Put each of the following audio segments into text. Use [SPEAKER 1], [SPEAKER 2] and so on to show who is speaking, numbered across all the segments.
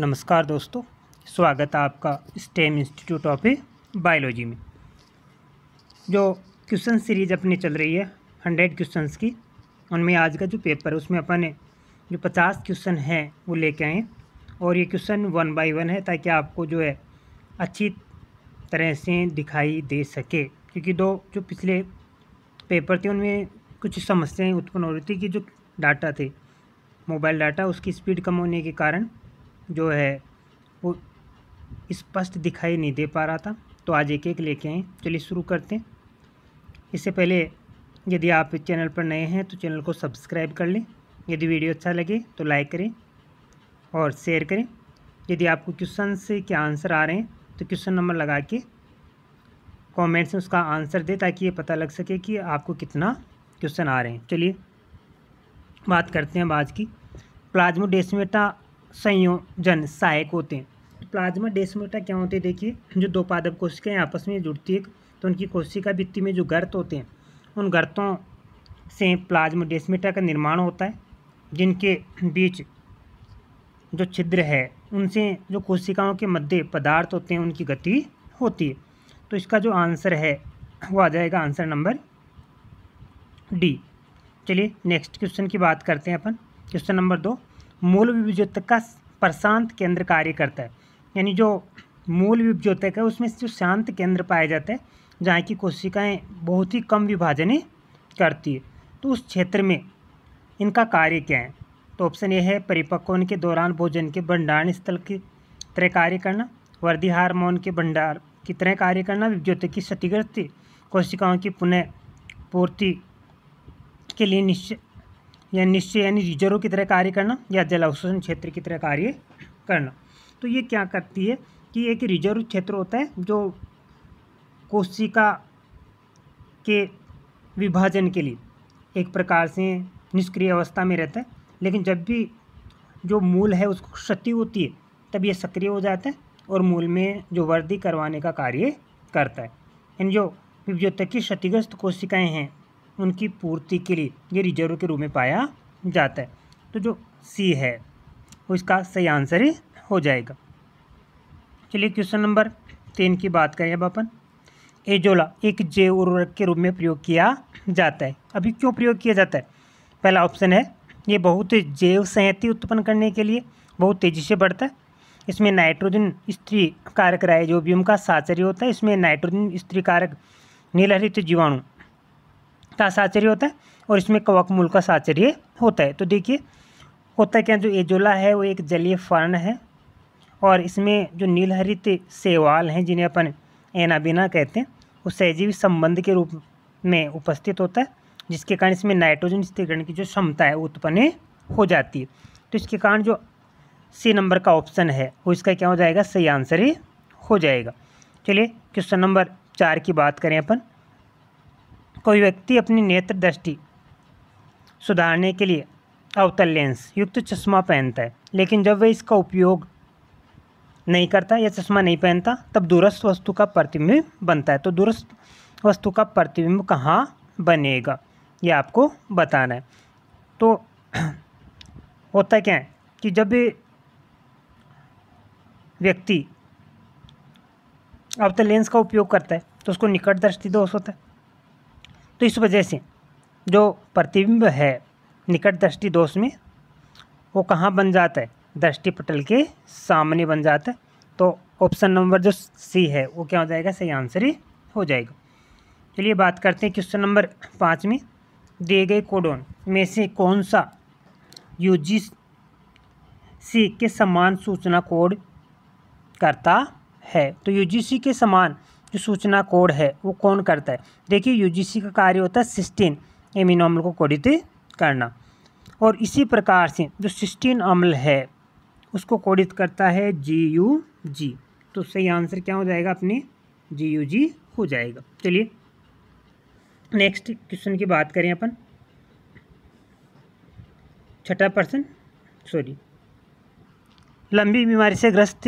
[SPEAKER 1] नमस्कार दोस्तों स्वागत है आपका स्टेम इंस्टीट्यूट ऑफ बायोलॉजी में जो क्वेश्चन सीरीज अपनी चल रही है हंड्रेड क्वेश्चंस की उनमें आज का जो पेपर है उसमें अपन जो पचास क्वेश्चन हैं वो लेके आए और ये क्वेश्चन वन बाय वन है ताकि आपको जो है अच्छी तरह से दिखाई दे सके क्योंकि दो जो पिछले पेपर थे उनमें कुछ समस्याएँ उत्पन्न हो रही थी कि जो डाटा थे मोबाइल डाटा उसकी स्पीड कम होने के कारण जो है वो स्पष्ट दिखाई नहीं दे पा रहा था तो आज एक एक लेके आए चलिए शुरू करते हैं इससे पहले यदि आप इस चैनल पर नए हैं तो चैनल को सब्सक्राइब कर लें यदि वीडियो अच्छा लगे तो लाइक करें और शेयर करें यदि आपको क्वेश्चन से क्या आंसर आ रहे हैं तो क्वेश्चन नंबर लगा के कमेंट्स में उसका आंसर दें ताकि ये पता लग सके कि आपको कितना क्वेश्चन आ रहे हैं चलिए बात करते हैं आज की प्लाज्मोडेस्मेटा संयोजन सहायक होते हैं प्लाज्मा डेस्मोटा क्या होते हैं देखिए जो दो पादप कोशिकाएं आपस में जुड़ती है तो उनकी कोशिका भित्ति में जो गर्त होते हैं उन गर्तों से प्लाज्मा डेस्मेटा का निर्माण होता है जिनके बीच जो छिद्र है उनसे जो कोशिकाओं के मध्य पदार्थ होते हैं उनकी गति होती है तो इसका जो आंसर है वो आ जाएगा आंसर नंबर डी चलिए नेक्स्ट क्वेश्चन की बात करते हैं अपन क्वेश्चन नंबर दो मूल विद्युतक का प्रशांत केंद्र कार्य करता है यानी जो मूल विद्युतक है उसमें जो शांत केंद्र पाया जाता है जहाँ की कोशिकाएँ बहुत ही कम विभाजन करती है तो उस क्षेत्र में इनका कार्य क्या है तो ऑप्शन ये है परिपक्वन के दौरान भोजन के भंडारण स्थल की तरह कार्य करना वर्दी हार्मोन के भंडार की तरह कार्य करना विद्युत की क्षतिग्रस्त कोशिकाओं की पुनः पूर्ति के लिए निश्चित या निश्चय यानी रिजर्व की तरह कार्य करना या जल अवशोषण क्षेत्र की तरह कार्य करना तो ये क्या करती है कि एक रिजर्व क्षेत्र होता है जो कोशिका के विभाजन के लिए एक प्रकार से निष्क्रिय अवस्था में रहता है लेकिन जब भी जो मूल है उसको क्षति होती है तब ये सक्रिय हो जाता है और मूल में जो वर्दी करवाने का कार्य करता है यानी जो जो तक की क्षतिग्रस्त कोशिकाएँ हैं उनकी पूर्ति के लिए ये रिजर्व के रूप में पाया जाता है तो जो सी है वो इसका सही आंसर ही हो जाएगा चलिए क्वेश्चन नंबर तीन की बात करें अब अपन एजोला एक जैव उर्वरक के रूप में प्रयोग किया जाता है अभी क्यों प्रयोग किया जाता है पहला ऑप्शन है ये बहुत जैव संहति उत्पन्न करने के लिए बहुत तेज़ी से बढ़ता है इसमें नाइट्रोजन स्त्री कारक राय जो भी उनका साचर्य होता है इसमें नाइट्रोजन स्त्री कारक नीलहरित जीवाणु का साचर्य होता है और इसमें कवक मूल का साचर्य होता है तो देखिए होता क्या जो एजोला है वो एक जलीय फर्ण है और इसमें जो नीलहरित सेवाल हैं जिन्हें अपन एनाबिना कहते हैं वो सहजीवी संबंध के रूप में उपस्थित होता है जिसके कारण इसमें नाइट्रोजन स्थिरीकरण की जो क्षमता है वो उत्पन्न हो जाती है तो इसके कारण जो सी नंबर का ऑप्शन है वो इसका क्या हो जाएगा सही आंसर ही हो जाएगा चलिए क्वेश्चन नंबर चार की बात करें अपन कोई व्यक्ति अपनी नेत्र दृष्टि सुधारने के लिए अवतल लेंस युक्त चश्मा पहनता है लेकिन जब वह इसका उपयोग नहीं करता या चश्मा नहीं पहनता तब दूरस्थ वस्तु का प्रतिबिंब बनता है तो दूरस्थ वस्तु का प्रतिबिंब कहाँ बनेगा ये आपको बताना है तो होता क्या है कि जब व्यक्ति अवतल लेंस का उपयोग करता है तो उसको निकट दृष्टि दोष होता है तो इस वजह से जो प्रतिबिंब है निकट दृष्टि दोष में वो कहाँ बन जाता है दृष्टि पटल के सामने बन जाता है तो ऑप्शन नंबर जो सी है वो क्या हो जाएगा सही आंसर ही हो जाएगा चलिए बात करते हैं क्वेश्चन नंबर पाँच में दिए गए कोडोन में से कौन सा यू जी सी के समान सूचना कोड करता है तो यू जी सी के समान जो सूचना कोड है वो कौन करता है देखिए यूजीसी का कार्य होता है सिस्टीन एमिनो अम्ल को कोडित करना और इसी प्रकार से जो सिस्टीन अम्ल है उसको कोडित करता है जी यू जी तो सही आंसर क्या हो जाएगा अपने जी यू जी हो जाएगा चलिए नेक्स्ट क्वेश्चन की बात करें अपन छठा पर्सन सॉरी लंबी बीमारी से ग्रस्त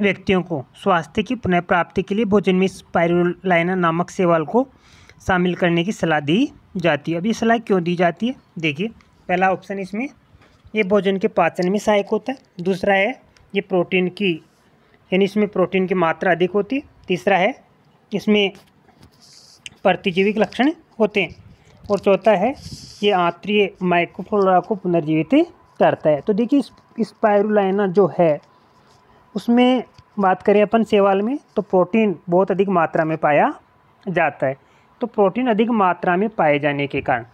[SPEAKER 1] व्यक्तियों को स्वास्थ्य की पुनः प्राप्ति के लिए भोजन में स्पायरुलाइना नामक सेवाल को शामिल करने की सलाह दी जाती है अब ये सलाह क्यों दी जाती है देखिए पहला ऑप्शन इसमें ये भोजन के पाचन में सहायक होता है दूसरा है ये प्रोटीन की यानी इसमें प्रोटीन की मात्रा अधिक होती है तीसरा है इसमें प्रतिजीविक लक्षण होते हैं और चौथा है ये आंतरीय माइक्रोफ्लोरा को पुनर्जीवित करता है तो देखिए इस स्पायरुलाइना जो है उसमें बात करें अपन सेवाल में तो प्रोटीन बहुत अधिक मात्रा में पाया जाता है तो प्रोटीन अधिक मात्रा में पाए जाने के कारण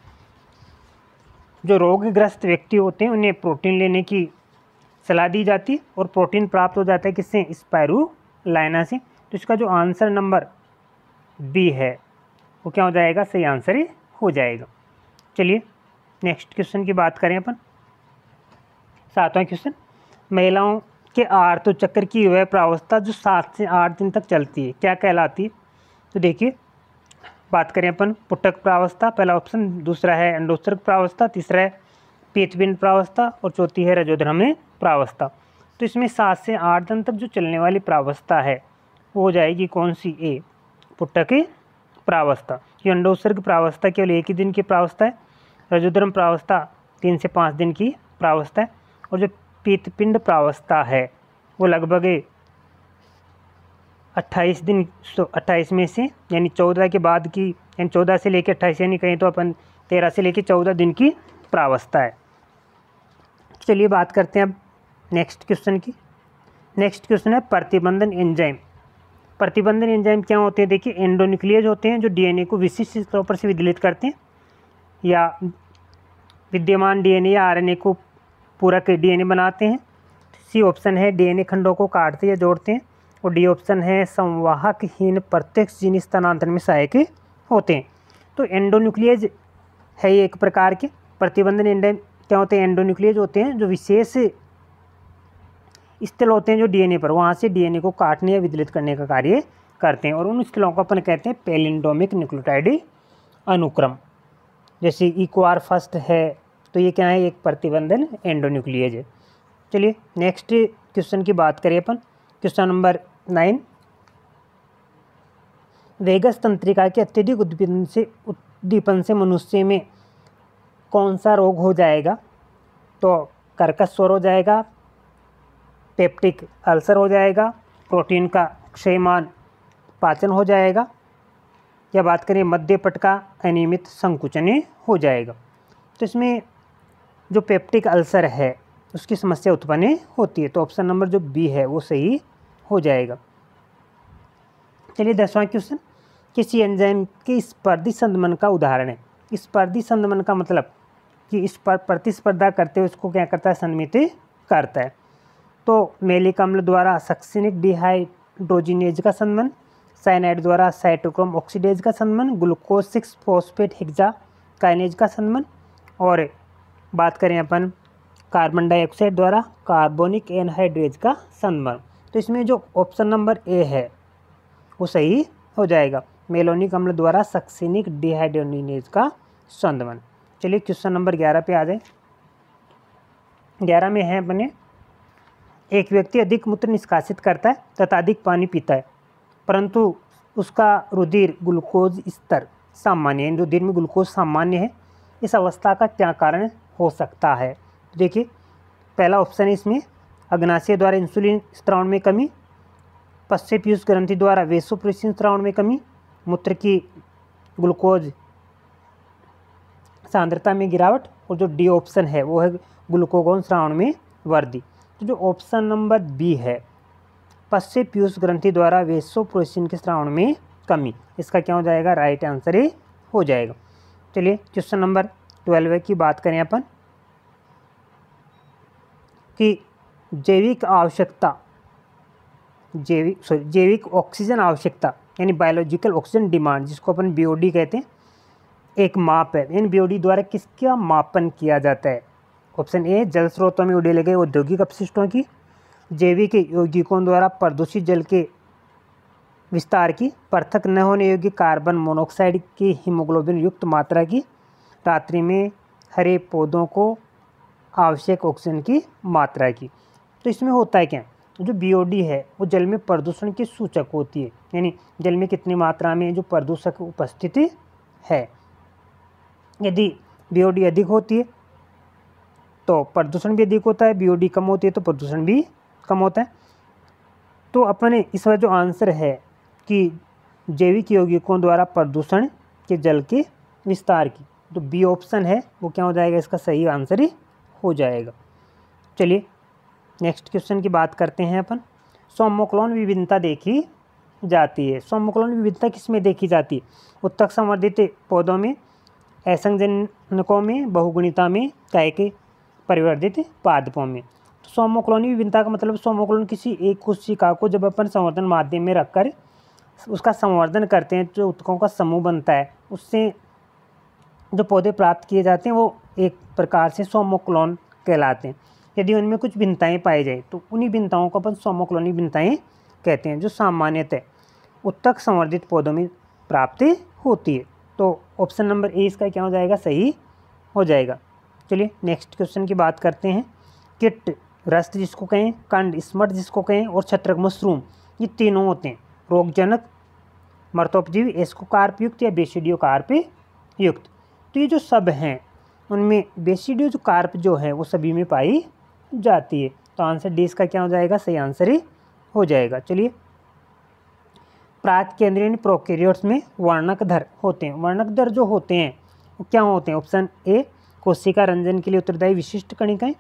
[SPEAKER 1] जो रोगग्रस्त व्यक्ति होते हैं उन्हें प्रोटीन लेने की सलाह दी जाती है और प्रोटीन प्राप्त हो जाता है किससे स्पायरू लाइना से तो इसका जो आंसर नंबर बी है वो क्या हो जाएगा सही आंसर ही हो जाएगा चलिए नेक्स्ट क्वेश्चन की बात करें अपन सातवां क्वेश्चन महिलाओं के आर्थो तो चक्र की वह प्रावस्था जो सात से आठ दिन तक चलती है क्या कहलाती है तो देखिए बात करें अपन पुटक प्रावस्था पहला ऑप्शन दूसरा है अंडोसर्ग प्रावस्था तीसरा है पेचबिंद प्रावस्था और चौथी है रजोधर्म प्रावस्था तो इसमें सात से आठ दिन तक जो चलने वाली प्रावस्था है वो हो जाएगी कौन सी ए पुटक प्रावस्था ये अंडोसर्ग प्रावस्था केवल एक ही दिन की प्रावस्था है रजोधर्म प्रावस्था तीन से पाँच दिन की प्रावस्था है और जो पीतपिंड प्रावस्था है वो लगभग अट्ठाईस दिन सो अट्ठाईस में से यानी चौदह के बाद की यानी चौदह से लेकर अट्ठाईस यानी कहें तो अपन तेरह से लेकर चौदह दिन की प्रावस्था है चलिए बात करते हैं अब नेक्स्ट क्वेश्चन की नेक्स्ट क्वेश्चन है प्रतिबंधन एंजाइम प्रतिबंधन एंजाइम क्या होते हैं देखिए एंडोन्यूक्लियज होते हैं जो डीएनए को विशिष्ट तौर पर से विदलित करते हैं या विद्यमान डीएनए या आरएनए को पूरा के डीएनए बनाते हैं सी ऑप्शन है डीएनए खंडों को काटते या जोड़ते हैं और डी ऑप्शन है संवाहकहीन प्रत्यक्ष जीन स्थानांतरण में सहायक होते हैं तो एंडोन्यूक्लियज है एक प्रकार के प्रतिबंधन एंड क्या होते हैं एंडोन्यूक्लियज होते हैं जो विशेष स्थल होते हैं जो डीएनए पर वहाँ से डीएनए को काटने या विदलित करने का कार्य करते हैं और उन स्थलों को अपन कहते हैं पेलिंडोमिक न्यूक्लियोटाइड अनुक्रम जैसे इक्वार फर्स्ट है तो ये क्या है एक प्रतिबंधन एंडोन्यूक्लियज है चलिए नेक्स्ट क्वेश्चन की बात करें अपन क्वेश्चन नंबर नाइन वेगस तंत्रिका के अत्यधिक उद्दीपन से उद्दीपन से मनुष्य में कौन सा रोग हो जाएगा तो कर्कश स्वर हो जाएगा पेप्टिक अल्सर हो जाएगा प्रोटीन का क्षयमान पाचन हो जाएगा या बात करें मध्य पट का अनियमित संकुचन हो जाएगा तो इसमें जो पेप्टिक अल्सर है उसकी समस्या उत्पन्न होती है तो ऑप्शन नंबर जो बी है वो सही हो जाएगा चलिए दसवां क्वेश्चन किसी एंजाइम के स्पर्धी संदमन का उदाहरण है स्पर्धी संदमन का मतलब कि इस पर प्रतिस्पर्धा करते हुए उसको क्या करता है सन्मित करता है तो मेलिक अम्ल द्वारा सक्सिनिक डिहाइड्रोजिनेज का संदमन साइनाइड द्वारा साइटोक्रोम ऑक्सीडेज का संदमन glucose six phosphate hexokinase का संदमन और बात करें अपन कार्बन डाइऑक्साइड द्वारा कार्बोनिक एनहाइड्रेज का संवर्म तो इसमें जो ऑप्शन नंबर ए है वो सही हो जाएगा मेलोनिक अम्ल द्वारा सक्सिनिक डिहाइड्रोनिनेज का संदमन चलिए क्वेश्चन नंबर ग्यारह पे आ जाए ग्यारह में है अपने एक व्यक्ति अधिक मूत्र निष्कासित करता है तथा अधिक पानी पीता है परंतु उसका रुधिर ग्लूकोज स्तर सामान्य है रुधिर में ग्लूकोज सामान्य है इस अवस्था का क्या कारण है हो सकता है देखिए पहला ऑप्शन है इसमें अग्नाशय द्वारा इंसुलिन स्त्रावण में कमी पश्चिम पीयूष ग्रंथि द्वारा वेसोप्रेसिन स्त्रावण में कमी मूत्र की ग्लूकोज सांद्रता में गिरावट और जो डी ऑप्शन है वो है ग्लूकोगोन श्रावण में वृद्धि तो जो ऑप्शन नंबर बी है पश्चिम पीयूष ग्रंथि द्वारा वेसोप्रोसिन के श्रावण में कमी इसका क्या हो जाएगा राइट आंसर ही हो जाएगा चलिए क्वेश्चन नंबर ट्वेल्व की बात करें अपन कि जैविक आवश्यकता जैविक सॉरी जैविक ऑक्सीजन आवश्यकता यानी बायोलॉजिकल ऑक्सीजन डिमांड जिसको अपन बीओडी कहते हैं एक माप है यानी बीओडी द्वारा किसका मापन किया जाता है ऑप्शन ए जल स्रोतों में उड़े लगे औद्योगिक अपशिष्टों की जैविक यौगिकों द्वारा प्रदूषित जल के विस्तार की पृथक न होने योग्य कार्बन मोनोऑक्साइड की हीमोग्लोबिन युक्त मात्रा की रात्रि में हरे पौधों को आवश्यक ऑक्सीजन की मात्रा की तो इसमें होता है क्या जो बी है वो जल में प्रदूषण की सूचक होती है यानी जल में कितनी मात्रा में जो प्रदूषक उपस्थिति है यदि बी अधिक होती है तो प्रदूषण भी अधिक होता है बी कम होती है तो प्रदूषण भी कम होता है तो अपने इसका जो आंसर है कि जैविक यौगिकों द्वारा प्रदूषण के जल के विस्तार की जो बी ऑप्शन है वो क्या हो जाएगा इसका सही आंसर ही हो जाएगा चलिए नेक्स्ट क्वेश्चन की बात करते हैं अपन सोमोक्लोन विभिन्नता देखी जाती है सोमोक्लोन विविधता किस में देखी जाती है उत्तक संवर्धित पौधों में ऐसंजनकों में बहुगुणिता में काय के परिवर्धित पादपों में तो सोमोक्लोनी विभिन्नता का मतलब सोमोक्लोन किसी एक कोशिका को जब अपन संवर्धन माध्यम में रखकर उसका संवर्धन करते हैं जो तो उत्तकों का समूह बनता है उससे जो पौधे प्राप्त किए जाते हैं वो एक प्रकार से सोमोक्लोन कहलाते हैं यदि उनमें कुछ भिन्नताएँ पाई जाए तो उन्हीं भिन्नताओं को अपन सोमोक्लोनी भिन्नताएँ कहते हैं जो सामान्यतः उत्तक संवर्धित पौधों में प्राप्ति होती है तो ऑप्शन नंबर ए इसका क्या हो जाएगा सही हो जाएगा चलिए नेक्स्ट क्वेश्चन की बात करते हैं किट रस्त जिसको कहें कंड स्मट जिसको कहें और छत्रक मशरूम ये तीनों होते हैं रोगजनक मर्तोपजीवी एस्कोकार्प युक्त या बेसिडियो कार्प युक्त तो ये जो सब हैं उनमें बेसिड्यूज जो कार्प जो है वो सभी में पाई जाती है तो आंसर डी इसका क्या हो जाएगा सही आंसर ही हो जाएगा चलिए प्रात केंद्रीय प्रोकेरियोट्स में वर्णकधर होते हैं वर्णकधर जो होते हैं वो क्या होते हैं ऑप्शन ए कोशिका रंजन के लिए उत्तरदायी विशिष्ट कणिकाएँ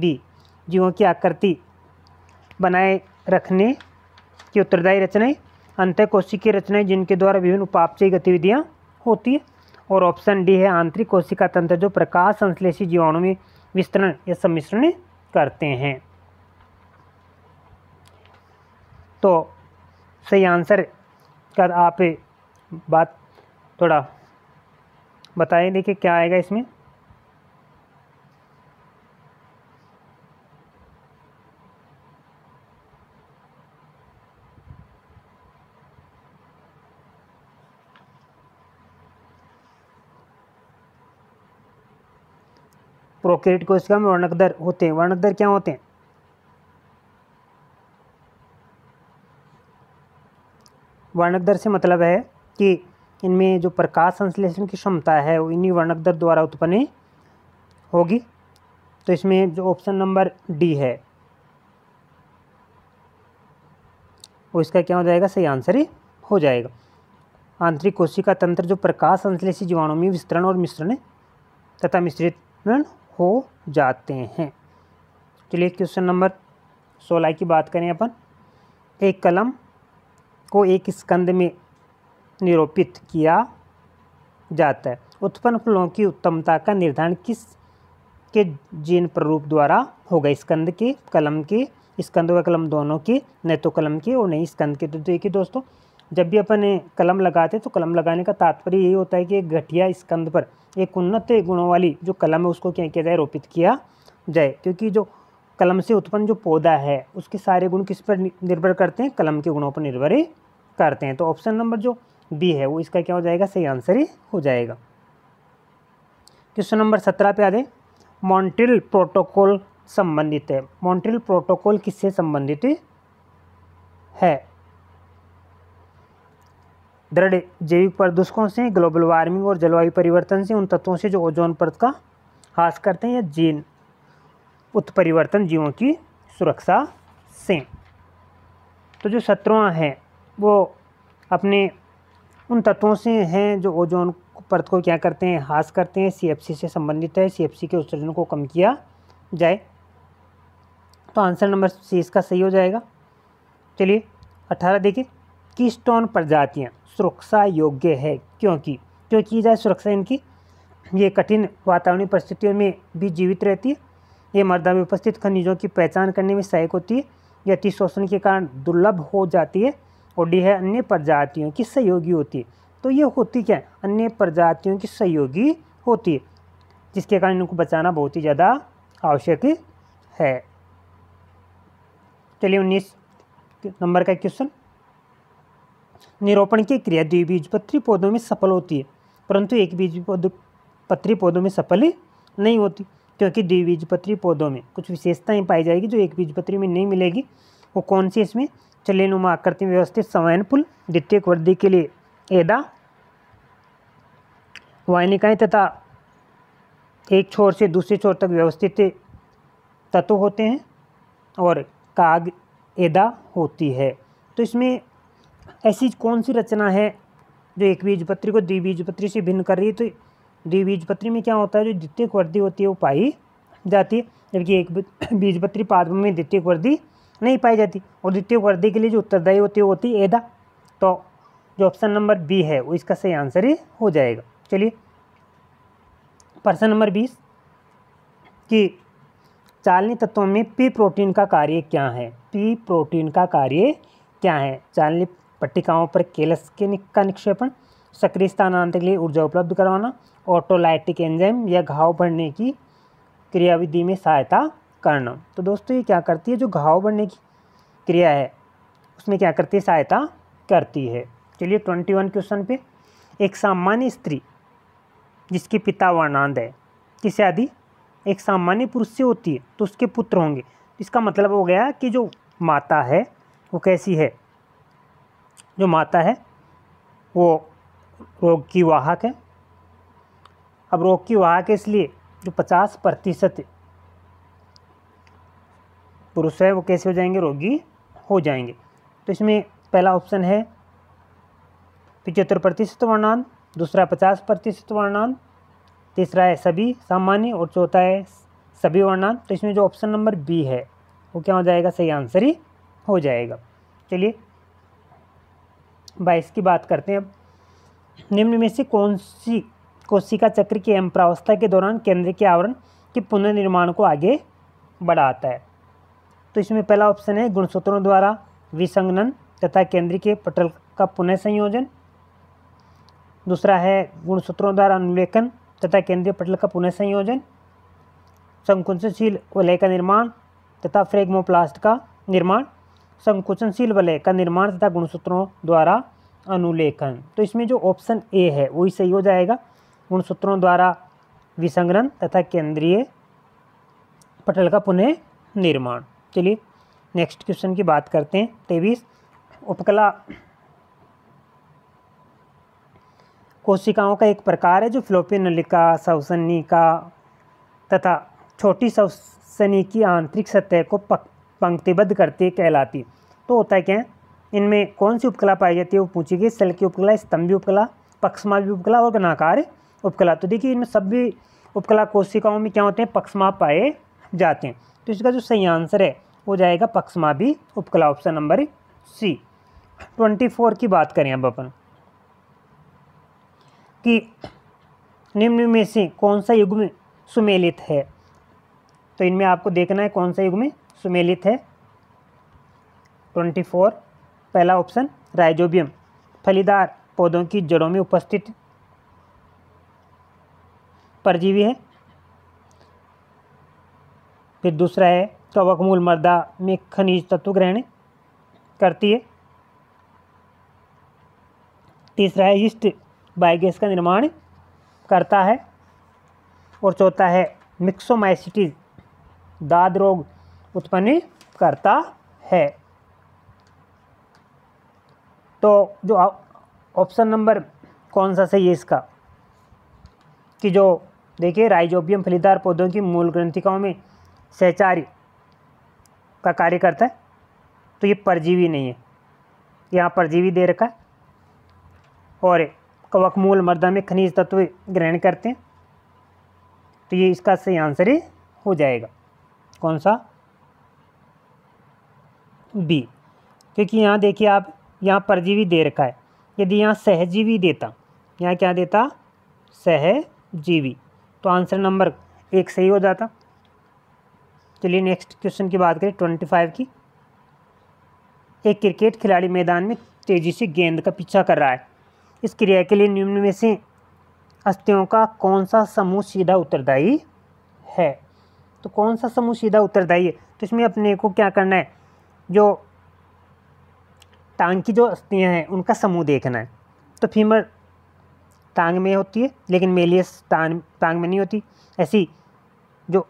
[SPEAKER 1] बी जीवों की आकृति बनाए रखने की उत्तरदायी रचनाएं अंत कोशिकीय रचनाएं जिनके द्वारा विभिन्न उपापचयी गतिविधियाँ होती है और ऑप्शन डी है आंतरिक कोशिका तंत्र जो प्रकाश संश्लेषी जीवाणु में विस्तरण या सम्मिश्रण करते हैं तो सही आंसर का आप बात थोड़ा बताएं देखिए क्या आएगा इसमें प्रोक्रेट कोशिका में वर्णकदर होते हैं वर्णकदर क्या होते हैं वर्णकदर से मतलब है कि इनमें जो प्रकाश संश्लेषण की क्षमता है वो इन्हीं वर्णकदर द्वारा उत्पन्न होगी तो इसमें जो ऑप्शन नंबर डी है वो इसका क्या हो जाएगा सही आंसर ही हो जाएगा आंतरिक कोशिका तंत्र जो प्रकाश संश्लेषी जीवाणु में विस्तरण और मिश्रण तथा मिश्रित हो जाते हैं चलिए क्वेश्चन नंबर सोलह की बात करें अपन एक कलम को एक स्कंद में निरूपित किया जाता है उत्पन्न फलों की उत्तमता का निर्धारण किस के जीन प्ररूप द्वारा होगा स्कंद के कलम के स्कंद व कलम दोनों के नहीं तो कलम के और नहीं स्कंद के तो देखिए दोस्तों जब भी अपन कलम लगाते हैं तो कलम लगाने का तात्पर्य यही होता है कि एक घटिया स्कंद पर एक उन्नत गुणों वाली जो कलम है उसको क्या किया जाए रोपित किया जाए क्योंकि जो कलम से उत्पन्न जो पौधा है उसके सारे गुण किस पर निर्भर करते हैं कलम के गुणों पर निर्भर करते हैं तो ऑप्शन नंबर जो बी है वो इसका क्या हो जाएगा सही आंसर ही हो जाएगा क्वेश्चन नंबर सत्रह पे आ जाए मॉन्ट्रियल प्रोटोकॉल संबंधित है मॉन्ट्रियल प्रोटोकॉल किससे संबंधित है दृढ़ जैविक प्रदूषकों से ग्लोबल वार्मिंग और जलवायु परिवर्तन से उन तत्वों से जो ओजोन परत का हास करते हैं या जीन उत्परिवर्तन जीवों की सुरक्षा से तो जो सत्रवा है वो अपने उन तत्वों से हैं जो ओजोन परत को क्या करते हैं हास करते हैं सीएफसी से संबंधित है सीएफसी के उत्सर्जन को कम किया जाए तो आंसर नंबर सी इसका सही हो जाएगा चलिए अठारह देखिए कीस्टोन प्रजातियाँ सुरक्षा योग्य है क्योंकि क्यों की जाए सुरक्षा इनकी ये कठिन वातावरणीय परिस्थितियों में भी जीवित रहती है ये मर्दा में उपस्थित खनिजों की पहचान करने में सहायक होती है यह अतिशोषण के कारण दुर्लभ हो जाती है और डी है अन्य प्रजातियों की सहयोगी होती है तो ये होती क्या है अन्य प्रजातियों की सहयोगी होती है जिसके कारण इनको बचाना बहुत ही ज़्यादा आवश्यक है चलिए उन्नीस नंबर का क्वेश्चन निरोपण की क्रिया द्विबीजपत्री पौधों में सफल होती है परंतु एक बीज पत्री पौधों में सफल नहीं होती क्योंकि द्विबीजपत्री पौधों में कुछ विशेषताएं पाई जाएगी जो एक बीजपत्री में नहीं मिलेगी वो कौन सी इसमें चलेनुमा आकृति व्यवस्थित संवयन पुल द्वितीय वृद्धि के लिए एदा वायनिकाएँ तथा एक छोर से दूसरे छोर तक व्यवस्थित तत्व होते हैं और काग एदा होती है तो इसमें ऐसी कौन सी रचना है जो एक बीजपत्री को द्विबीजपत्री से भिन्न कर रही है तो द्विबीजपत्री में क्या होता है जो द्वितीय वर्दी होती है वो पाई जाती है जबकि एक बीजपत्री पाद में द्वितीय वर्दी नहीं पाई जाती और द्वितीय वर्दी के लिए जो उत्तरदायी होती है वो होती है एदा तो जो ऑप्शन नंबर बी है वो इसका सही आंसर ही हो जाएगा चलिए प्रश्न नंबर बीस कि चालनी तत्वों में पी प्रोटीन का कार्य क्या है पी प्रोटीन का कार्य क्या है चालनी पट्टिकाओं पर केलस के निक का निक्षेपण सक्रिय स्थानांतरण के लिए ऊर्जा उपलब्ध करवाना ऑटोलाइटिक एंजाइम या घाव बढ़ने की क्रियाविधि में सहायता करना तो दोस्तों ये क्या करती है जो घाव बढ़ने की क्रिया है उसमें क्या करती है सहायता करती है चलिए ट्वेंटी वन क्वेश्चन पे एक सामान्य स्त्री जिसके पिता वर्णांद है किसे आदि एक सामान्य पुरुष से होती है तो उसके पुत्र होंगे इसका मतलब हो गया कि जो माता है वो कैसी है जो माता है वो रोग की वाहक है अब रोग की वाहक है इसलिए जो पचास प्रतिशत पुरुष है वो कैसे हो जाएंगे रोगी हो जाएंगे तो इसमें पहला ऑप्शन है पिचहत्तर प्रतिशत वर्णान दूसरा पचास प्रतिशत वर्णान तीसरा है सभी सामान्य और चौथा है सभी वर्णान तो इसमें जो ऑप्शन नंबर बी है वो क्या हो जाएगा सही आंसर ही हो जाएगा चलिए बाईस की बात करते हैं अब निम्न में से कौन सी कोशिका चक्र की एम्प्रावस्था के दौरान केंद्र के आवरण के पुनर्निर्माण को आगे बढ़ाता है तो इसमें पहला ऑप्शन है गुणसूत्रों द्वारा विसंगनन तथा केंद्र के पटल का पुनः संयोजन दूसरा है गुणसूत्रों द्वारा अनुलेखन तथा केंद्रीय पटल का पुनः संयोजन संकुंचशील वलय का निर्माण तथा फ्रेगमोप्लास्ट का निर्माण संकुचनशील वलय का निर्माण तथा गुणसूत्रों द्वारा अनुलेखन तो इसमें जो ऑप्शन ए है वही सही हो जाएगा गुणसूत्रों द्वारा विसंग्रहण तथा केंद्रीय पटल का पुनः निर्माण चलिए नेक्स्ट क्वेश्चन की बात करते हैं तेईस उपकला कोशिकाओं का एक प्रकार है जो फ्लोपी नलिका सवसनिका तथा छोटी सवसनी की आंतरिक सतह को पक पंक्तिबद्ध करती कहलाती तो होता है क्या है इनमें कौन सी उपकला पाई जाती है वो पूछी गई सल की उपकला स्तंभी उपकला पक्षमावी उपकला और गनाकार उपकला तो देखिए इनमें सभी उपकला कोशिकाओं में क्या होते हैं पक्षमा पाए जाते हैं तो इसका जो सही आंसर है वो जाएगा भी उपकला option number C twenty four की बात करें अब अपन कि निम्न में से कौन सा युग में सुमेलित है तो इनमें आपको देखना है कौन सा युग में सुमेलित है ट्वेंटी फोर पहला ऑप्शन राइजोबियम फलीदार पौधों की जड़ों में उपस्थित परजीवी है फिर दूसरा है कवक मूल मर्दा में खनिज तत्व ग्रहण करती है तीसरा है ईस्ट बायोगैस का निर्माण करता है और चौथा है मिक्सोमाइसिटीज दाद रोग उत्पन्न करता है तो जो ऑप्शन नंबर कौन सा सही है इसका कि जो देखिए राइजोबियम फलीदार पौधों की मूल ग्रंथिकाओं में सहचारी का कार्य करता है तो ये परजीवी नहीं है यहाँ परजीवी दे रखा है और कवक मूल मर्दा में खनिज तत्व ग्रहण करते हैं तो ये इसका सही आंसर ही हो जाएगा कौन सा बी क्योंकि यहाँ देखिए आप यहाँ परजीवी दे रखा है यदि यहाँ सहजीवी देता यहाँ क्या देता सहजीवी तो आंसर नंबर एक सही हो जाता चलिए नेक्स्ट क्वेश्चन की बात करें ट्वेंटी फाइव की एक क्रिकेट खिलाड़ी मैदान में तेज़ी से गेंद का पीछा कर रहा है इस क्रिया के लिए निम्न में से अस्थियों का कौन सा समूह सीधा उत्तरदायी है तो कौन सा समूह सीधा उत्तरदायी है तो इसमें अपने को क्या करना है जो टांग की जो अस्थियाँ हैं उनका समूह देखना है तो फीमर टांग में होती है लेकिन मेलियस टांग टांग में नहीं होती ऐसी जो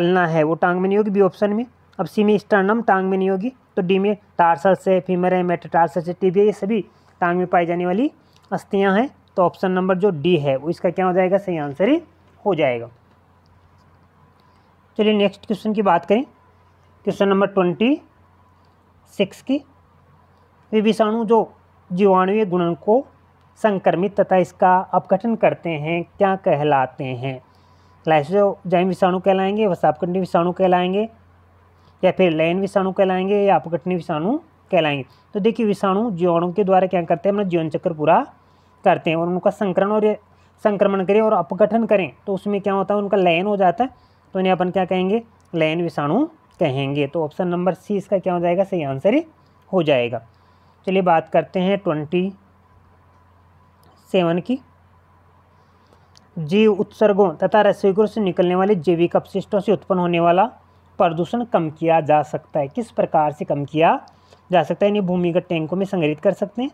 [SPEAKER 1] अलना है वो टांग में नहीं होगी बी ऑप्शन में अब सी में स्टर्नम टांग में नहीं होगी तो डी में टार्सल से फीमर है मेटाटार्सल से टीबिया ये सभी टांग में पाई जाने वाली अस्थियाँ हैं तो ऑप्शन नंबर जो डी है वो इसका क्या हो जाएगा सही आंसर ही हो जाएगा चलिए नेक्स्ट क्वेश्चन की बात करें क्वेश्चन नंबर ट्वेंटी सिक्स की वे विषाणु जो जीवाणुय गुणन को संक्रमित तथा इसका अपघटन करते हैं क्या कहलाते हैं जैन विषाणु कहलाएंगे वसापकंड विषाणु कहलाएंगे या फिर लयन विषाणु कहलाएंगे या अपघटनी विषाणु कहलाएंगे तो देखिए विषाणु जीवाणु के द्वारा क्या करते हैं अपना जीवन चक्र पूरा करते हैं और उनका संक्रमण और संक्रमण करें और अपघटन करें तो उसमें क्या होता है उनका लयन हो जाता है तो इन्हें अपन क्या कहेंगे लयन विषाणु कहेंगे तो ऑप्शन नंबर सी इसका क्या हो जाएगा सही आंसर ही हो जाएगा चलिए बात करते हैं ट्वेंटी सेवन की जीव उत्सर्गों तथा रसोईगुण से निकलने वाले जैविक अपशिष्टों से उत्पन्न होने वाला प्रदूषण कम किया जा सकता है किस प्रकार से कम किया जा सकता है इन्हें भूमिगत टैंकों में संग्रहित कर सकते हैं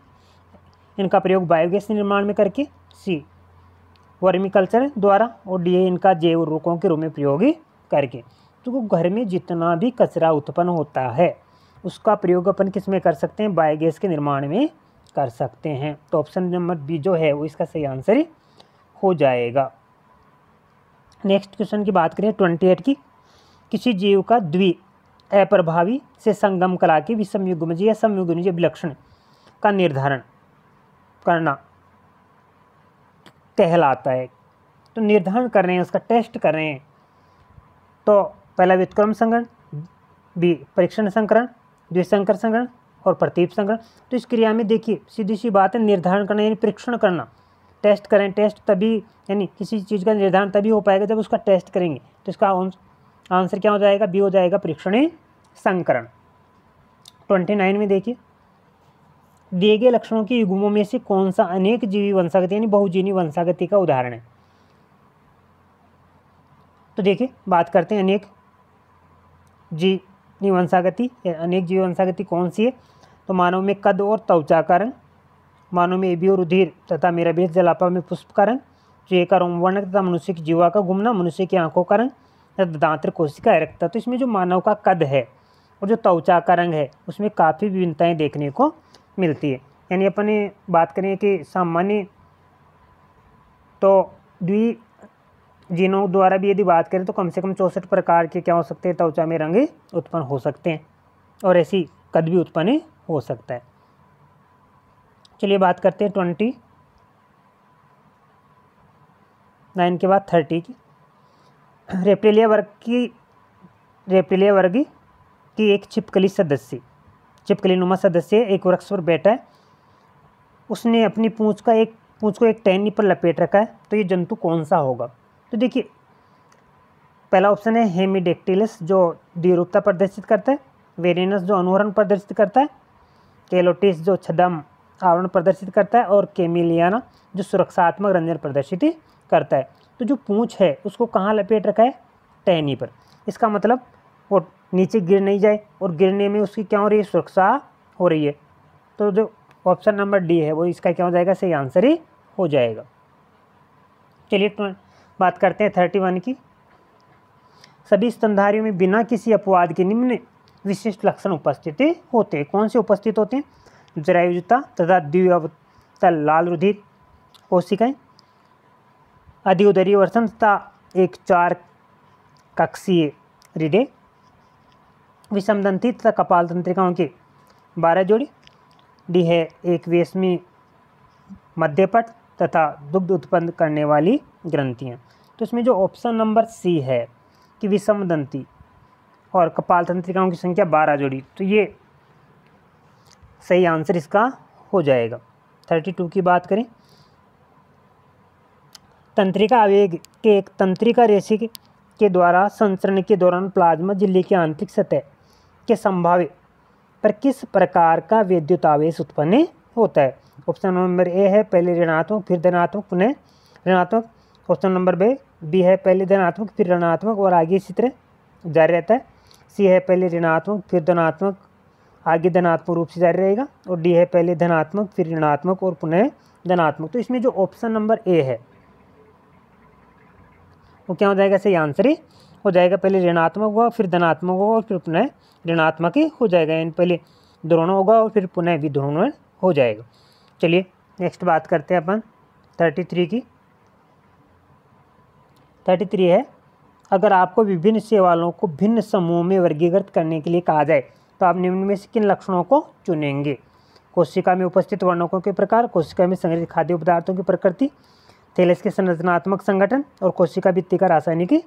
[SPEAKER 1] इनका प्रयोग बायोगैस निर्माण में करके सी वर्मी कल्चर द्वारा और डी इनका जैव उर्वरकों के रूप में प्रयोग करके तो घर में जितना भी कचरा उत्पन्न होता है उसका प्रयोग अपन किस में कर सकते हैं बायोगैस के निर्माण में कर सकते हैं तो ऑप्शन नंबर बी जो है वो इसका सही आंसर हो जाएगा नेक्स्ट क्वेश्चन की बात करें ट्वेंटी एट की किसी जीव का द्वि अप्रभावी से संगम कला के विषमयुग्म या संयुग्मजी विलक्षण का निर्धारण करना कहलाता है तो निर्धारण कर रहे हैं उसका टेस्ट कर रहे हैं तो पहला व्युतक्रम संग्रहण बी परीक्षण संकरण द्विशंकर संकरण और प्रतीप संकरण तो इस क्रिया में देखिए सीधी सी बात है निर्धारण करना यानी परीक्षण करना टेस्ट करें टेस्ट तभी यानी किसी चीज़ का निर्धारण तभी हो पाएगा जब उसका टेस्ट करेंगे तो इसका आंसर क्या हो जाएगा बी हो जाएगा परीक्षण संकरण ट्वेंटी नाइन में देखिए दिए गए लक्षणों के युगमों में से कौन सा अनेक जीवी वंशागति यानी बहुजीवी वंशागति का उदाहरण है तो देखिए बात करते हैं अनेक जीवनी वंशागति अनेक जीव वंशागति कौन सी है तो मानव में कद और त्वचा का रंग मानव में एबी और रुधिर तथा मेरा बेस जलापा में पुष्प का रंग एक का रोमवर्ण तथा मनुष्य की जीवा का घूमना मनुष्य की आंखों का रंग तथा दांत्र कोशिका रखता तो इसमें जो मानव का कद है और जो त्वचा का रंग है उसमें काफ़ी विभिन्नताएँ देखने को मिलती है यानी अपने बात करें कि सामान्य तो द्वि जीनों द्वारा भी यदि बात करें तो कम से कम चौंसठ प्रकार के क्या हो सकते हैं त्वचा में रंग उत्पन्न हो सकते हैं और ऐसी कद भी उत्पन्न हो सकता है चलिए बात करते हैं ट्वेंटी नाइन के बाद थर्टी की रेप्टिलिया वर्ग की रेप्टिलिया वर्ग की एक छिपकली सदस्य छिपकली नुमा सदस्य एक वृक्ष पर बैठा है उसने अपनी पूँछ का एक पूँछ को एक टहनी पर लपेट रखा है तो ये जंतु कौन सा होगा तो देखिए पहला ऑप्शन है हेमिडेक्टिलस जो द्विरूपता प्रदर्शित करता है वेरिनस जो अनुहरण प्रदर्शित करता है केलोटिस जो छदम आवरण प्रदर्शित करता है और केमिलियाना जो सुरक्षात्मक रंजन प्रदर्शित करता है तो जो पूँछ है उसको कहाँ लपेट रखा है टहनी पर इसका मतलब वो नीचे गिर नहीं जाए और गिरने में उसकी क्या हो रही है सुरक्षा हो रही है तो जो ऑप्शन नंबर डी है वो इसका क्या हो जाएगा सही आंसर ही हो जाएगा चलिए बात करते हैं थर्टी वन की सभी स्तनधारियों में बिना किसी अपवाद के निम्न विशिष्ट लक्षण उपस्थित होते हैं कौन से उपस्थित होते हैं जरायुजता तथा द्विअवतल लाल रुधिर अधि अधिउदरीय वर्षण तथा एक चार कक्षीय हृदय विषमदंती तथा कपाल तंत्रिकाओं के बारह जोड़ी डी है एक वेश में मध्यपट तथा दुग्ध उत्पन्न करने वाली ग्रंथियाँ तो इसमें जो ऑप्शन नंबर सी है कि विषमदंती और कपाल तंत्रिकाओं की संख्या बारह जोड़ी तो ये सही आंसर इसका हो जाएगा थर्टी टू की बात करें तंत्रिका आवेग के एक तंत्रिका रेशी के द्वारा संचरण के दौरान प्लाज्मा झिल्ली की आंतरिक सतह के संभावित पर किस प्रकार का विद्युत आवेश उत्पन्न होता है ऑप्शन नंबर ए है पहले ऋणात्मक फिर धनात्मक पुनः ऋणात्मक ऑप्शन नंबर बे बी है पहले धनात्मक फिर ऋणात्मक और आगे इसी तरह जारी रहता है सी है पहले ऋणात्मक फिर धनात्मक आगे धनात्मक रूप से जारी रहेगा और डी है पहले धनात्मक फिर ऋणात्मक और पुनः धनात्मक तो इसमें जो ऑप्शन नंबर ए है वो क्या हो जाएगा सही आंसर ही हो जाएगा पहले ऋणात्मक होगा फिर धनात्मक होगा और फिर पुनः ऋणात्मक ही हो जाएगा यानी पहले द्रोण होगा और फिर पुनः विद्रोण हो जाएगा चलिए नेक्स्ट बात करते हैं अपन थर्टी थ्री की थर्टी थ्री है अगर आपको विभिन्न सेवालों को भिन्न समूहों में वर्गीकृत करने के लिए कहा जाए तो आप निम्न में से किन लक्षणों को चुनेंगे कोशिका में उपस्थित वर्णकों के प्रकार कोशिका में संग्रहित खाद्य पदार्थों की प्रकृति तेलस के संरचनात्मक संगठन और कोशिका वित्ती का रासायनिक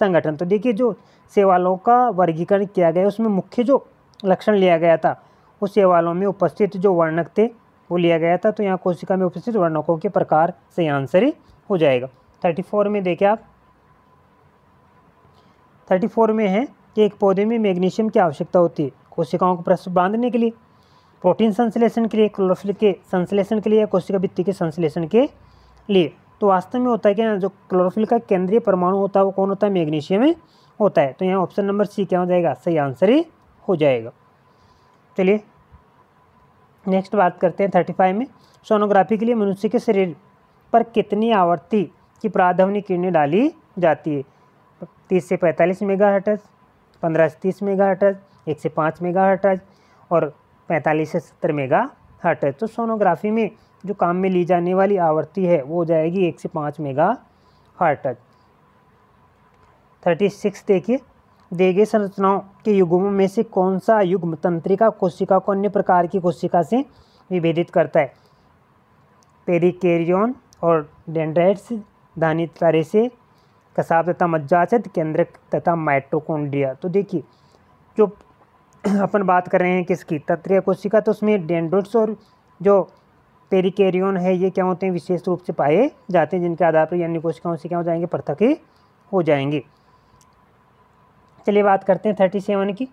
[SPEAKER 1] संगठन तो देखिए जो सेवालों का वर्गीकरण किया गया उसमें मुख्य जो लक्षण लिया गया था उस सेवालों में उपस्थित जो वर्णक थे वो लिया गया था तो यहाँ कोशिका में उपस्थित वर्णकों के प्रकार से आंसर हो जाएगा थर्टी फोर में देखें आप थर्टी फोर में है कि एक पौधे में मैग्नीशियम की आवश्यकता होती है कोशिकाओं को प्रस्तुत बांधने के लिए प्रोटीन संश्लेषण के लिए क्लोरोफिल के संश्लेषण के लिए कोशिका भित्ति के संश्लेषण के लिए तो वास्तव में होता है क्या जो क्लोरोफिल का केंद्रीय परमाणु होता है वो कौन होता है मैग्नीशियम होता है तो यहाँ ऑप्शन नंबर सी क्या हो जाएगा सही आंसर ही हो जाएगा चलिए नेक्स्ट बात करते हैं थर्टी फाइव में सोनोग्राफी के लिए मनुष्य के शरीर पर कितनी आवृत्ति की प्राधवनी किरणें डाली जाती है तीस से पैंतालीस मेगा हटज पंद्रह से तीस मेगा हटज एक से पाँच मेगा हटज और पैंतालीस से सत्तर मेगा हटज तो सोनोग्राफी में जो काम में ली जाने वाली आवृत्ति है वो हो जाएगी एक से पाँच मेगा हटज थर्टी सिक्स देखिए देगे संरचनाओं के युगों में से कौन सा युग्म तंत्रिका कोशिका को अन्य प्रकार की कोशिका से विभेदित करता है पेरिकेरियन और डेंड्राइट्स धानित से कसाब तथा मज्जाचद केंद्रक तथा माइट्रोकोन्ड्रिया तो देखिए जो अपन बात कर रहे हैं किसकी तंत्रिय कोशिका तो उसमें डेंड्रोट्स और जो पेरिकेरियन है ये क्या होते हैं विशेष रूप से पाए जाते हैं जिनके आधार पर अन्य कोशिकाओं से क्या हो जाएंगे पृथक हो जाएंगे चलिए बात करते हैं थर्टी सेवन की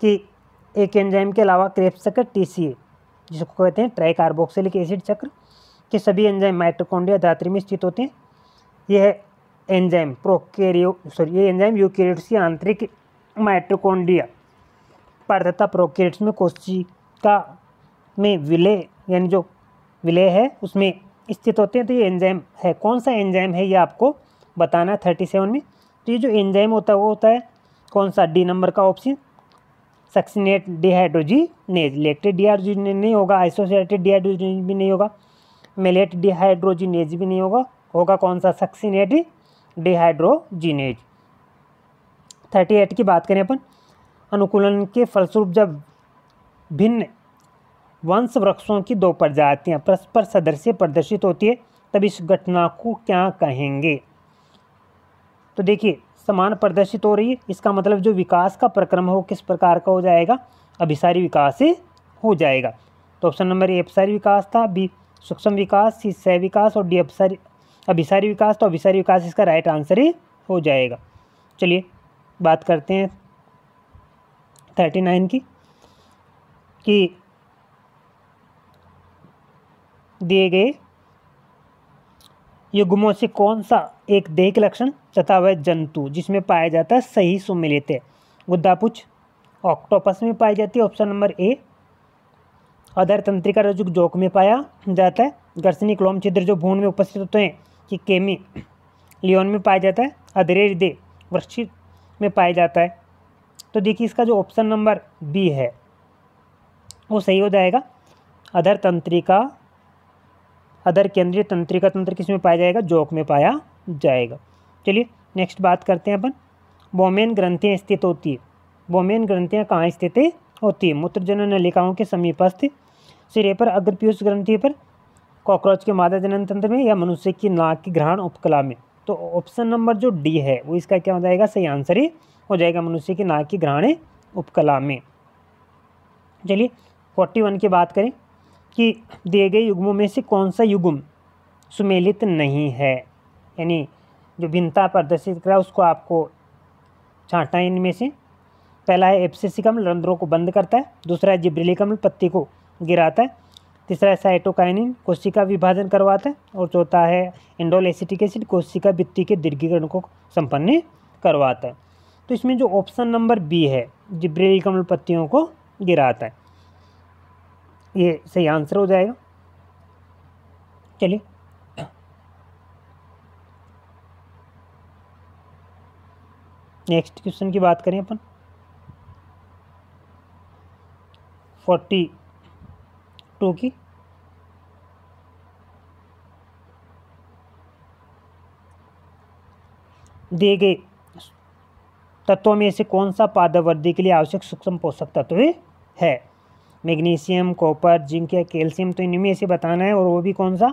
[SPEAKER 1] कि एक एंजाइम के अलावा क्रेब्स चक्र टीसीए जिसको कहते हैं ट्राई कार्बोक्सिलिक एसिड चक्र के सभी एंजाइम माइटोकॉन्ड्रिया धात्री में स्थित होते हैं यह है एंजाइम प्रोकेरियो सॉरी ये एंजाइम यूकेरियोट्स की आंतरिक माइटोकॉन्ड्रिया पर तथा प्रोकेरियोट्स में कोशिका में विलय यानी जो विलय है उसमें स्थित होते हैं तो ये एंजाइम है कौन सा एंजाइम है ये आपको बताना है थर्टी सेवन में तो ये जो एंजाइम होता है वो होता है कौन सा डी नंबर का ऑप्शन सक्सिनेट डिहाइड्रोजीनेज इलेक्ट्रेड डिहाइड्रोजीनेज नहीं होगा आइसोसिएटेड डिहाइड्रोजी भी नहीं होगा मेलेट डिहाइड्रोजी नेज भी नहीं होगा होगा कौन सा डिहाइड्रोजी नेज थर्टी एट की बात करें अपन अनुकूलन के फलस्वरूप जब भिन्न वंश वृक्षों की दो प्रजातियाँ परस्पर सदृश्य प्रदर्शित होती है तब इस घटना को क्या कहेंगे तो देखिए समान प्रदर्शित हो रही है इसका मतलब जो विकास का प्रक्रम हो किस प्रकार का हो जाएगा अभिसारी विकास हो जाएगा तो ऑप्शन नंबर ए अपसारी विकास था बी सूक्ष्म विकास सी सह विकास और डी अपसारी अभिसारी विकास तो अभिसारी विकास इसका राइट आंसर ही हो जाएगा चलिए बात करते हैं थर्टी नाइन की कि दिए गए ये गुमों से कौन सा एक देख लक्षण तथा वह जंतु जिसमें पाया जाता है सही सुमिलित है गुद्दापुच ऑक्टोपस में पाई जाती है ऑप्शन नंबर ए अधर तंत्रिका रजुक जोक में पाया जाता है गर्सनी क्लोम छिद्र जो भून में उपस्थित होते हैं कि केमी लियोन में पाया जाता है अधरे हृदय वृक्षित में पाया जाता है तो देखिए इसका जो ऑप्शन नंबर बी है वो सही हो जाएगा अधर तंत्रिका अदर केंद्रीय तंत्रिका तंत्र किस में पाया जाएगा जोक में पाया जाएगा चलिए नेक्स्ट बात करते हैं अपन बोमेन ग्रंथियाँ स्थित होती है बोमेन ग्रंथियाँ कहाँ स्थित होती है मूत्रजन नलिकाओं के समीपस्थ सिरे पर अग्रपीयूष ग्रंथि पर कॉकरोच के मादा जनन तंत्र में या मनुष्य की नाक की ग्रहण उपकला में तो ऑप्शन नंबर जो डी है वो इसका क्या हो जाएगा सही आंसर ही हो जाएगा मनुष्य की नाक की ग्रहण उपकला में चलिए फोर्टी वन की बात करें कि दिए गए युग्मों में से कौन सा युग्म सुमेलित नहीं है यानी जो भिन्नता प्रदर्शित करा उसको आपको छाँटना है इनमें से पहला है एप्सिसिकम रंध्रों को बंद करता है दूसरा है जिब्रिलिकम पत्ती को गिराता है तीसरा है साइटोकाइनिन कोशिका विभाजन करवाता है और चौथा है इंडोल एसिटिक एसिड कोशिका वित्ति के दीर्घीकरण को संपन्न करवाता है तो इसमें जो ऑप्शन नंबर बी है जिब्रेली कमल पत्तियों को गिराता है ये सही आंसर हो जाएगा चलिए नेक्स्ट क्वेश्चन की बात करें अपन फोर्टी टू की दिए गए तत्वों में से कौन सा पादवर्दी के लिए आवश्यक सूक्ष्म पोषक तत्व है मैग्नीशियम कॉपर जिंक या कैल्शियम तो इनमें ऐसे बताना है और वो भी कौन सा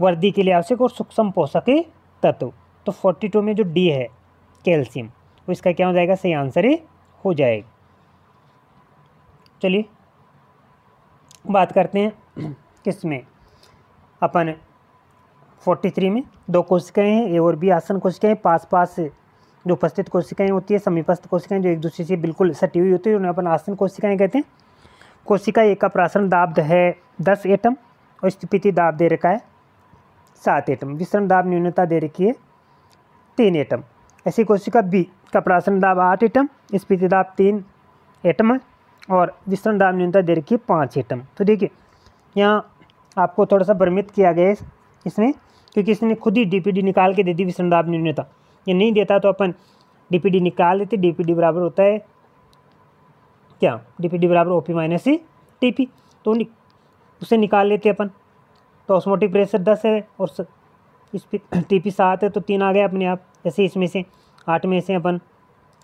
[SPEAKER 1] वर्दी के लिए आवश्यक और सूक्ष्म पोषक तत्व तो फोर्टी टू में जो डी है कैल्शियम तो इसका क्या हो जाएगा सही आंसर ही हो जाएगा चलिए बात करते हैं किसमें अपन फोर्टी थ्री में दो कोशिकाएं हैं ए और बी आसन कोशिकाएं पास पास जो उपस्थित कोशिकाएं होती है समीपस्थ कोशिकाएं जो एक दूसरे से बिल्कुल सटी हुई होती है उन्हें अपन आसन कोशिकाएं कहते हैं कोशिका एक का प्राशन दाब है दस एटम और स्थिति दाब दे रखा है सात एटम विश्रम दाब न्यूनता दे रखी है तीन एटम ऐसी कोशिका बी का प्राशन दाब आठ एटम स्पीति दाब तीन एटम है और विश्रम दाब न्यूनता दे रखी है पाँच एटम तो देखिए यहाँ आपको थोड़ा सा भ्रमित किया गया है इसमें क्योंकि इसने खुद ही डीपीडी निकाल के दे दी विश्रम दाब न्यूनता ये नहीं देता तो अपन डीपीडी निकाल देते डीपीडी बराबर होता है क्या डी पी डी बराबर ओ पी माइनस ही टी पी तो नि, उसे निकाल लेते अपन तो ऑस्मोटिक प्रेशर दस है और इस इस टी पी सात है तो तीन आ गए अपने आप जैसे इसमें से आठ में से अपन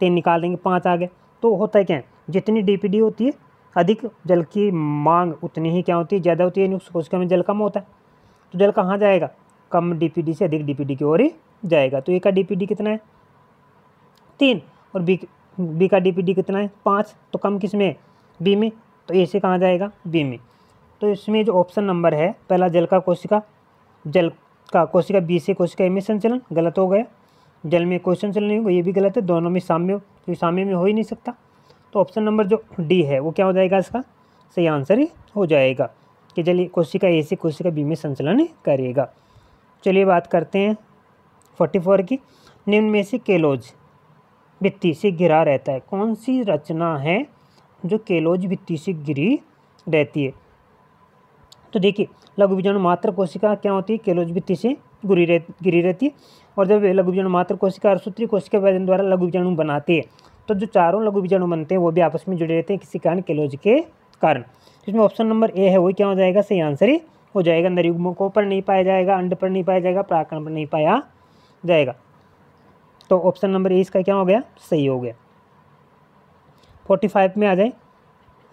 [SPEAKER 1] तीन निकाल देंगे पाँच आ गए तो होता है क्या जितनी डी पी डी होती है अधिक जल की मांग उतनी ही क्या होती है ज़्यादा होती है सोच उसका में जल कम होता है तो जल कहाँ जाएगा कम डीपीडी से अधिक डीपीडी की ओर ही जाएगा तो एक का डीपीडी कितना है तीन और बी बी का डी कितना है पाँच तो कम किस में बी में तो ए से कहाँ जाएगा बी में तो इसमें जो ऑप्शन नंबर है पहला जल का कोशिका जल का कोशिका बी से कोशिका ए में संचलन गलत हो गया जल में कोई संचलन नहीं होगा ये भी गलत है दोनों में साम्य क्योंकि साम्य में हो ही नहीं सकता तो ऑप्शन नंबर जो डी है वो क्या हो जाएगा इसका सही आंसर ही हो जाएगा कि जल कोशिका ए से कोशिका बी में संचलन करेगा चलिए बात करते हैं फोर्टी फोर की निम्न में से केलोज भित्ति से घिरा रहता है कौन सी रचना है जो केलोज भित्ति से घिरी रहती है तो देखिए लघु बीजाणु मात्र कोशिका क्या होती है केलोज भित्ति से गुरी रह गिरी रहती है और जब लघु बीजाणु मात्र कोशिका और सूत्री कोशिका विभाजन द्वारा लघु बीजाणु बनाती है तो जो चारों लघु बीजाणु बनते हैं वो भी आपस में जुड़े रहते हैं किसी कारण केलोज के कारण इसमें ऑप्शन नंबर ए है वो क्या हो जाएगा सही आंसर ही हो जाएगा नरयुग्मों को पर नहीं पाया जाएगा अंड पर नहीं पाया जाएगा प्राकरण पर नहीं पाया जाएगा तो ऑप्शन नंबर ए इसका क्या हो गया सही हो गया फोर्टी फाइव में आ जाए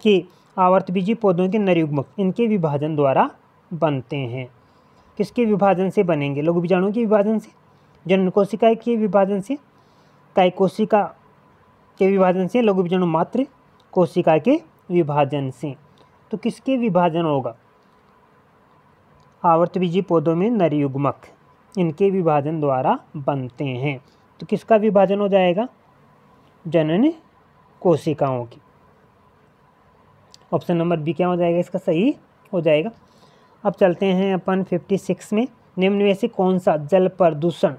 [SPEAKER 1] कि आवर्त बीजी पौधों के नरयुग्मक इनके विभाजन द्वारा बनते हैं किसके विभाजन से बनेंगे लघु बीजाणु के विभाजन से जन कोशिका के विभाजन से काय कोशिका के विभाजन से लघु बीजाणु मात्र कोशिका के विभाजन से तो किसके विभाजन होगा आवर्तबीजी पौधों में नरयुग्मक इनके विभाजन द्वारा बनते हैं तो किसका विभाजन हो जाएगा जननी कोशिकाओं की ऑप्शन नंबर बी क्या हो जाएगा इसका सही हो जाएगा अब चलते हैं अपन फिफ्टी सिक्स में निम्न में से कौन सा जल प्रदूषण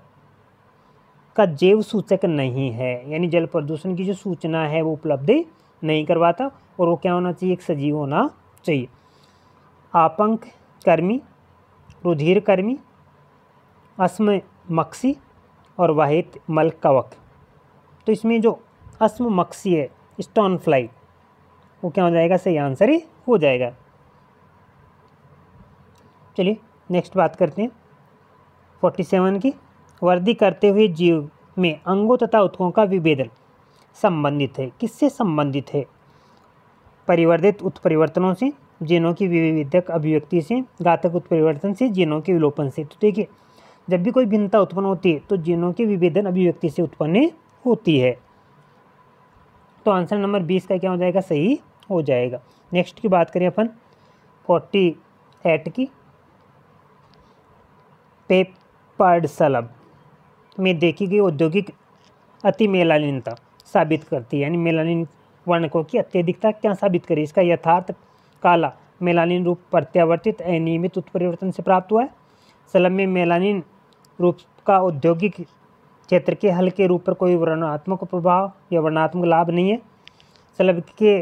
[SPEAKER 1] का जैव सूचक नहीं है यानी जल प्रदूषण की जो सूचना है वो उपलब्ध नहीं करवाता और वो क्या होना चाहिए एक सजीव होना चाहिए आपंक कर्मी रुधिर कर्मी अस्म मक्सी और वाहित मल कवक तो इसमें जो असम मक्सी है स्टोन फ्लाई वो क्या हो जाएगा सही आंसर ही हो जाएगा चलिए नेक्स्ट बात करते हैं फोर्टी सेवन की वर्दी करते हुए जीव में अंगों तथा उत्कों का विभेदन संबंधित है किससे संबंधित है परिवर्तित उत्परिवर्तनों से जीनों की विविधक अभिव्यक्ति से घातक उत्परिवर्तन से जीनों के विलोपन से तो देखिए जब भी कोई भिन्नता उत्पन्न होती है तो जीनों के विभेदन अभिव्यक्ति से उत्पन्न होती है तो आंसर नंबर बीस का क्या हो जाएगा सही हो जाएगा नेक्स्ट की बात करें अपन फोर्टी एट की पेपर्ड सलब में देखी गई औद्योगिक अति मेलालीनता साबित करती है यानी मेलालीन वर्णकों की अत्यधिकता क्या साबित करी इसका यथार्थ काला मेलालीन रूप प्रत्यावर्तित अनियमित उत्परिवर्तन से प्राप्त हुआ है सलम में मेलानिन रूप का औद्योगिक क्षेत्र के हल के रूप पर कोई वर्णात्मक प्रभाव या वर्णात्मक लाभ नहीं है सलम के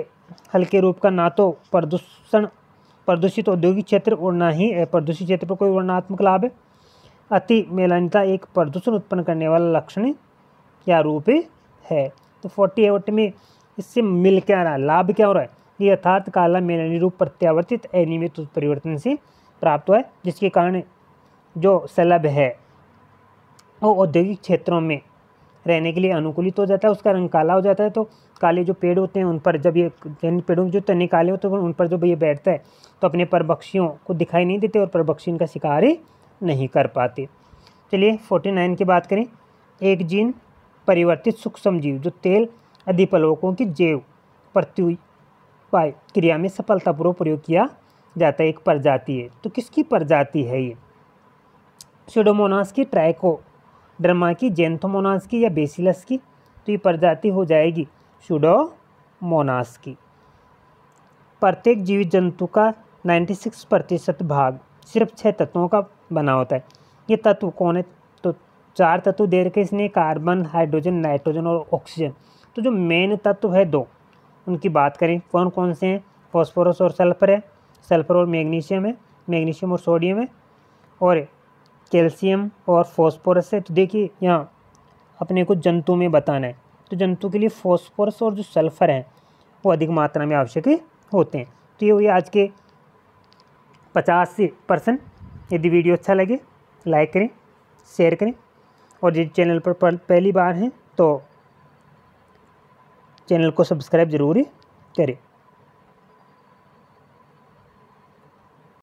[SPEAKER 1] हल के रूप का ना तो प्रदूषण प्रदूषित औद्योगिक क्षेत्र और ना ही प्रदूषित क्षेत्र पर कोई वर्णात्मक लाभ है अति मेलानिता एक प्रदूषण उत्पन्न करने वाला लक्षण या रूप है तो फोर्टी एवट में इससे मिल क्या रहा है लाभ क्या हो रहा है ये यथार्थ काला मेलानी रूप प्रत्यावर्तित एनिमित परिवर्तन से प्राप्त हुआ है जिसके कारण जो सलभ है वो औद्योगिक क्षेत्रों में रहने के लिए अनुकूलित हो जाता है उसका रंग काला हो जाता है तो काले जो पेड़ होते हैं उन पर जब ये पेड़ों के जो तने काले होते हैं उन पर जब ये बैठता है तो अपने परभक्षियों को दिखाई नहीं देते और परभक्षी इनका शिकार ही नहीं कर पाते चलिए फोर्टी नाइन की बात करें एक जीन परिवर्तित सूक्ष्म जीव जो तेल अधिपलवकों की जैव प्रत्युपाय क्रिया में सफलतापूर्वक प्रयोग किया जाता है एक प्रजाति है तो किसकी प्रजाति है ये सीडोमोनास की ट्राइको ड्रमा की जेंथोमोनास की या बेसिलस की तो ये प्रजाति हो जाएगी सूडोमोनास की प्रत्येक जीवित जंतु का 96 प्रतिशत भाग सिर्फ छः तत्वों का बना होता है ये तत्व कौन है तो चार तत्व दे रखे इसने कार्बन हाइड्रोजन नाइट्रोजन और ऑक्सीजन तो जो मेन तत्व है दो उनकी बात करें कौन कौन से हैं फॉस्फोरस और सल्फर है सल्फर और मैग्नीशियम है मैग्नीशियम और सोडियम है और कैल्शियम और फॉस्फोरस है तो देखिए यहाँ अपने को जंतु में बताना है तो जंतु के लिए फॉस्फोरस और जो सल्फ़र हैं वो अधिक मात्रा में आवश्यक होते हैं तो ये हुई आज के पचास परसेंट यदि वीडियो अच्छा लगे लाइक करें शेयर करें और यदि चैनल पर पहली बार हैं तो चैनल को सब्सक्राइब ज़रूर करें